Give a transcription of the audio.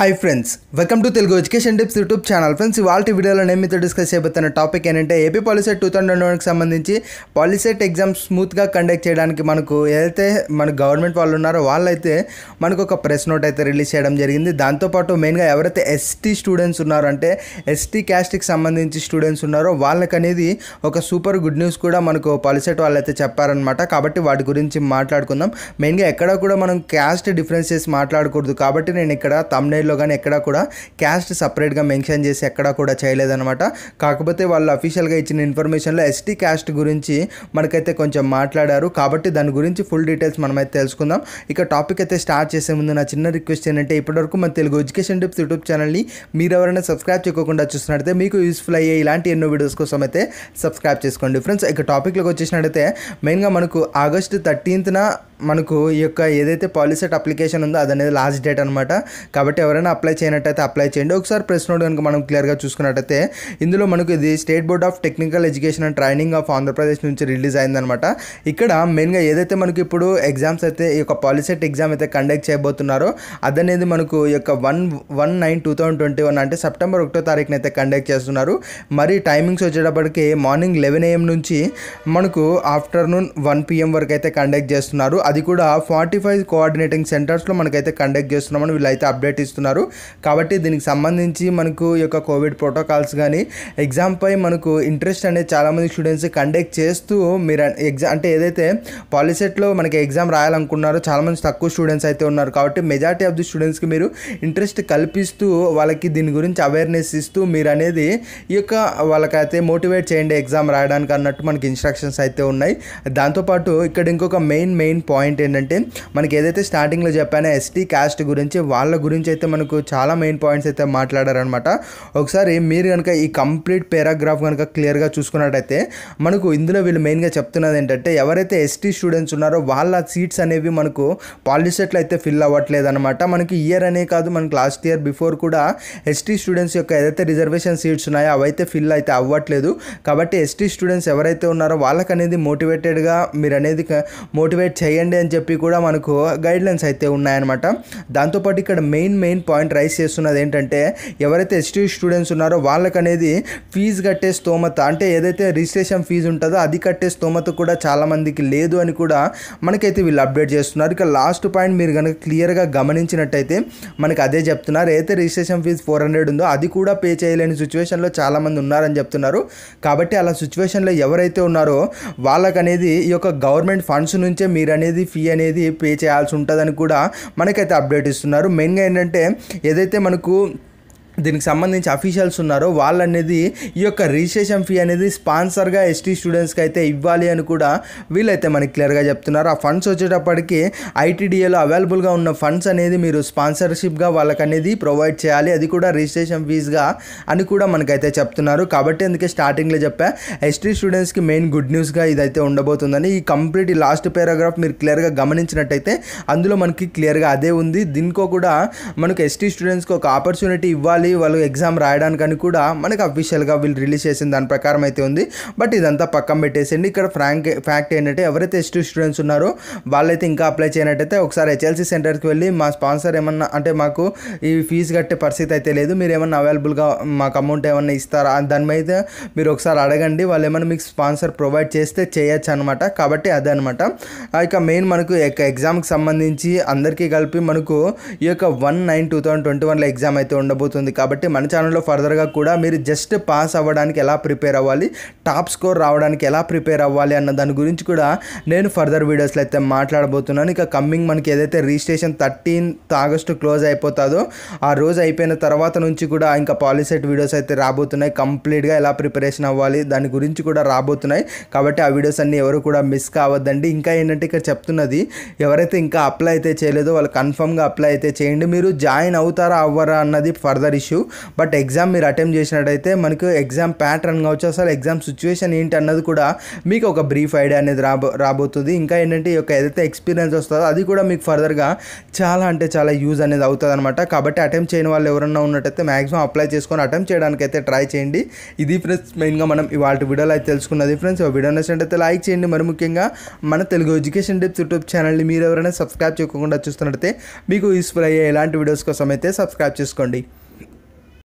hi friends welcome to Telugu education tips YouTube channel friends ఇవాళ వీడియోలో నేను మీతో డిస్కస్ చేయబోతున్న టాపిక్ ఏంటంటే ఏపీ పాలిసెట్ టూ థౌసండ్ వన్కి సంబంధించి పాలిసెట్ ఎగ్జామ్ స్మూత్గా కండక్ట్ చేయడానికి మనకు ఏదైతే మన గవర్నమెంట్ వాళ్ళు ఉన్నారో వాళ్ళైతే మనకు ఒక ప్రెస్ నోట్ అయితే రిలీజ్ చేయడం జరిగింది దాంతోపాటు మెయిన్గా ఎవరైతే ఎస్టీ స్టూడెంట్స్ ఉన్నారో అంటే ఎస్టీ క్యాస్ట్కి సంబంధించి స్టూడెంట్స్ ఉన్నారో వాళ్ళకి అనేది ఒక సూపర్ గుడ్ న్యూస్ కూడా మనకు పాలిసెట్ వాళ్ళైతే చెప్పారనమాట కాబట్టి వాటి గురించి మాట్లాడుకుందాం మెయిన్గా ఎక్కడ కూడా మనం క్యాస్ట్ డిఫరెన్సెస్ మాట్లాడకూడదు కాబట్టి నేను ఇక్కడ తమిళ వీడియోలో కానీ ఎక్కడా కూడా క్యాస్ట్ సపరేట్గా మెన్షన్ చేసి ఎక్కడా కూడా చేయలేదనమాట కాకపోతే వాళ్ళు అఫీషియల్గా ఇచ్చిన ఇన్ఫర్మేషన్లో ఎస్టీ క్యాస్ట్ గురించి మనకైతే కొంచెం మాట్లాడారు కాబట్టి దాని గురించి ఫుల్ డీటెయిల్స్ మనమైతే తెలుసుకుందాం ఇక టాపిక్ అయితే స్టార్ట్ చేసే ముందు నా చిన్న రిక్వెస్ట్ ఏంటంటే ఇప్పటివరకు మన తెలుగు ఎడ్యుకేషన్ టిప్స్ యూట్యూబ్ ఛానల్ని మీరు ఎవరైనా సబ్స్క్రైబ్ చేయకుండా చూసినట్టయితే మీకు యూస్ఫుల్ అయ్యే ఇలాంటి ఎన్నో వీడియోస్ కోసం అయితే సబ్స్క్రైబ్ చేసుకోండి ఫ్రెండ్స్ ఇక టాపిక్లోకి వచ్చేసినట్టయితే మెయిన్గా మనకు ఆగస్టు థర్టీన్త్న మనకు ఈ యొక్క ఏదైతే పాలిసెట్ అప్లికేషన్ ఉందో అది అనేది లాస్ట్ డేట్ అనమాట కాబట్టి ఎవరైనా అప్లై చేయనట్టయితే అప్లై చేయండి ఒకసారి ప్రెస్ నోట్ కనుక మనం క్లియర్గా చూసుకున్నట్టయితే ఇందులో మనకు ఇది state board of technical education and training of Andhra Pradesh నుంచి రిలీజ్ అయిందనమాట ఇక్కడ మెయిన్గా ఏదైతే మనకి ఇప్పుడు ఎగ్జామ్స్ అయితే ఈ యొక్క పాలిసెట్ ఎగ్జామ్ అయితే కండక్ట్ చేయబోతున్నారో అదనేది మనకు ఈ యొక్క one one nine two thousand twenty one అంటే సెప్టెంబర్ ఒకటో తారీఖున అయితే కండక్ట్ చేస్తున్నారు మరి టైమింగ్స్ వచ్చేటప్పటికి మార్నింగ్ లెవెన్ ఏఎం నుంచి మనకు ఆఫ్టర్నూన్ వన్ పిఎం వరకు అయితే కండక్ట్ చేస్తున్నారు అది కూడా ఫార్టీ ఫైవ్ కోఆర్డినేటింగ్ సెంటర్స్లో మనకైతే కండక్ట్ చేస్తున్నామని వీళ్ళైతే అప్డేట్ ఇస్తున్నారు కాబట్టి దీనికి సంబంధించి మనకు యొక్క కోవిడ్ ప్రోటోకాల్స్ కానీ ఎగ్జామ్పై మనకు ఇంట్రెస్ట్ అనేది చాలామంది స్టూడెంట్స్ కండక్ట్ చేస్తూ మీరు ఎగ్జామ్ అంటే ఏదైతే పాలిసెట్లో మనకి ఎగ్జామ్ రాయాలనుకున్నారో చాలామంది తక్కువ స్టూడెంట్స్ అయితే ఉన్నారు కాబట్టి మెజారిటీ ఆఫ్ ది స్టూడెంట్స్కి మీరు ఇంట్రెస్ట్ కల్పిస్తూ వాళ్ళకి దీని గురించి అవేర్నెస్ ఇస్తూ మీరు అనేది ఈ యొక్క వాళ్ళకైతే మోటివేట్ చేయండి ఎగ్జామ్ రాయడానికి అన్నట్టు మనకి ఇన్స్ట్రక్షన్స్ అయితే ఉన్నాయి దాంతోపాటు ఇక్కడ ఇంకొక మెయిన్ మెయిన్ పాయింట్ పాయింట్ ఏంటంటే మనకి ఏదైతే స్టార్టింగ్లో చెప్పానో ఎస్టీ క్యాస్ట్ గురించి వాళ్ళ గురించి అయితే మనకు చాలా మెయిన్ పాయింట్స్ అయితే మాట్లాడారనమాట ఒకసారి మీరు కనుక ఈ కంప్లీట్ పారాగ్రాఫ్ కనుక క్లియర్గా చూసుకున్నట్టయితే మనకు ఇందులో వీళ్ళు మెయిన్గా చెప్తున్నది ఏంటంటే ఎవరైతే ఎస్టీ స్టూడెంట్స్ ఉన్నారో వాళ్ళ సీట్స్ అనేవి మనకు పాలిసెట్లు అయితే ఫిల్ అవ్వట్లేదు అనమాట మనకి ఇయర్ అనే కాదు మనకి లాస్ట్ ఇయర్ బిఫోర్ కూడా ఎస్టీ స్టూడెంట్స్ యొక్క ఏదైతే రిజర్వేషన్ సీట్స్ ఉన్నాయో అవైతే ఫిల్ అయితే అవ్వట్లేదు కాబట్టి ఎస్టీ స్టూడెంట్స్ ఎవరైతే ఉన్నారో వాళ్ళకనేది మోటివేటెడ్గా మీరు అనేది మోటివేట్ చేయండి చేయండి అని చెప్పి కూడా మనకు గైడ్లైన్స్ అయితే ఉన్నాయన్నమాట దాంతోపాటు ఇక్కడ మెయిన్ మెయిన్ పాయింట్ రైస్ చేస్తున్నది ఏంటంటే ఎవరైతే ఎస్టీ స్టూడెంట్స్ ఉన్నారో వాళ్ళకనేది ఫీజు కట్టే స్తోమత అంటే ఏదైతే రిజిస్ట్రేషన్ ఫీజు ఉంటుందో అది కట్టే స్తోమత కూడా చాలామందికి లేదు అని కూడా మనకైతే వీళ్ళు అప్డేట్ చేస్తున్నారు ఇక లాస్ట్ పాయింట్ మీరు కనుక క్లియర్గా గమనించినట్టయితే మనకి అదే చెప్తున్నారు ఏదైతే రిజిస్ట్రేషన్ ఫీజు ఫోర్ హండ్రెడ్ ఉందో అది కూడా పే చేయలేని సిచ్యువేషన్లో చాలామంది ఉన్నారని చెప్తున్నారు కాబట్టి అలా సిచ్యువేషన్లో ఎవరైతే ఉన్నారో వాళ్ళకనేది ఈ యొక్క గవర్నమెంట్ ఫండ్స్ నుంచే మీరు అనేది ఫీ అనేది పే చేయాల్సి ఉంటుందని కూడా మనకైతే అప్డేట్ ఇస్తున్నారు మెయిన్గా ఏంటంటే ఏదైతే మనకు దీనికి సంబంధించి అఫీషియల్స్ ఉన్నారో వాళ్ళు అనేది ఈ యొక్క రిజిస్ట్రేషన్ ఫీ అనేది స్పాన్సర్గా ఎస్టీ స్టూడెంట్స్కి అయితే ఇవ్వాలి అని కూడా వీళ్ళైతే మనకి క్లియర్గా చెప్తున్నారు ఆ ఫండ్స్ వచ్చేటప్పటికి ఐటీడీఏలో అవైలబుల్గా ఉన్న ఫండ్స్ అనేది మీరు స్పాన్సర్షిప్గా వాళ్ళకి అనేది ప్రొవైడ్ చేయాలి అది కూడా రిజిస్ట్రేషన్ ఫీజ్గా అని కూడా మనకైతే చెప్తున్నారు కాబట్టి అందుకే స్టార్టింగ్లో చెప్పా ఎస్టీ స్టూడెంట్స్కి మెయిన్ గుడ్ న్యూస్గా ఇదైతే ఉండబోతుందని ఈ కంప్లీట్ ఈ లాస్ట్ పారాగ్రాఫ్ మీరు క్లియర్గా గమనించినట్టయితే అందులో మనకి క్లియర్గా అదే ఉంది దీనికో కూడా మనకు ఎస్టీ స్టూడెంట్స్కి ఒక ఆపర్చునిటీ ఇవ్వాలి రాయాలి వాళ్ళు ఎగ్జామ్ రాయడానికని కూడా మనకి అఫీషియల్గా వీళ్ళు రిలీజ్ చేసిన దాని ప్రకారం అయితే ఉంది బట్ ఇదంతా పక్కన పెట్టేసేయండి ఇక్కడ ఫ్రాంక్ ఫ్యాక్ట్ ఏంటంటే ఎవరైతే ఎస్టీ స్టూడెంట్స్ ఉన్నారో వాళ్ళైతే ఇంకా అప్లై చేయనట్టయితే ఒకసారి హెచ్ఎల్సీ సెంటర్కి వెళ్ళి మా స్పాన్సర్ ఏమన్నా అంటే మాకు ఈ ఫీజు కట్టే పరిస్థితి అయితే లేదు మీరు ఏమన్నా అవైలబుల్గా మాకు అమౌంట్ ఏమన్నా ఇస్తారా దాని మీద మీరు ఒకసారి అడగండి వాళ్ళు ఏమన్నా మీకు స్పాన్సర్ ప్రొవైడ్ చేస్తే చేయొచ్చు అనమాట కాబట్టి అదే అనమాట ఇక మెయిన్ మనకు ఎగ్జామ్కి సంబంధించి అందరికీ కలిపి మనకు ఈ యొక్క one nine two thousand twenty వన్లో ఎగ్జామ్ అయితే ఉండబోతుంది ఉంటుంది కాబట్టి మన ఛానల్లో ఫర్దర్గా కూడా మీరు జస్ట్ పాస్ అవ్వడానికి ఎలా ప్రిపేర్ అవ్వాలి టాప్ స్కోర్ రావడానికి ఎలా ప్రిపేర్ అవ్వాలి అన్న దాని గురించి కూడా నేను ఫర్దర్ వీడియోస్లో అయితే మాట్లాడబోతున్నాను ఇక కమ్మింగ్ మనకి ఏదైతే రిజిస్ట్రేషన్ థర్టీన్త్ ఆగస్టు క్లోజ్ అయిపోతుందో ఆ రోజు అయిపోయిన తర్వాత నుంచి కూడా ఇంకా పాలిసెట్ వీడియోస్ అయితే రాబోతున్నాయి కంప్లీట్గా ఎలా ప్రిపరేషన్ అవ్వాలి దాని గురించి కూడా రాబోతున్నాయి కాబట్టి ఆ వీడియోస్ అన్నీ ఎవరు కూడా మిస్ కావద్దండి ఇంకా ఏంటంటే ఇక్కడ చెప్తున్నది ఎవరైతే ఇంకా అప్లై అయితే చేయలేదో వాళ్ళు కన్ఫర్మ్గా అప్లై అయితే చేయండి మీరు జాయిన్ అవుతారా అవ్వరా అన్నది ఫర్దర్ ఇష్యూ బట్ ఎగ్జామ్ మీరు అటెంప్ట్ చేసినట్టయితే మనకు ఎగ్జామ్ ప్యాటర్న్ కావచ్చు అసలు ఎగ్జామ్ సిచ్యువేషన్ ఏంటి అన్నది కూడా మీకు ఒక బ్రీఫ్ ఐడియా అనేది రాబో రాబోతుంది ఇంకా ఏంటంటే ఈ యొక్క ఏదైతే ఎక్స్పీరియన్స్ వస్తుందో అది కూడా మీకు ఫర్దర్గా చాలా అంటే చాలా యూజ్ అనేది అవుతుంది అనమాట కాబట్టి అటెంప్ట్ చేయని వాళ్ళు ఎవరన్నా ఉన్నట్టయితే మ్యాక్సిమం అప్లై చేసుకొని అటెంప్ట్ చేయడానికి అయితే ట్రై చేయండి ఇది ఫ్రెండ్స్ మెయిన్గా మనం ఇవాళ వీడియోలో అయితే తెలుసుకున్నది ఫ్రెండ్స్ వీడియో నచ్చినట్టయితే లైక్ చేయండి మరి ముఖ్యంగా మన తెలుగు ఎడ్యుకేషన్ డిప్స్ యూట్యూబ్ ఛానల్ని మీరు ఎవరైనా సబ్స్క్రైబ్ చేయకుండా చూస్తున్నట్టయితే మీకు యూస్ఫుల్ అయ్యే ఎలాంటి వీడియోస్ కోసం అయితే సబ్స్క్రైబ్ చేసుకోండి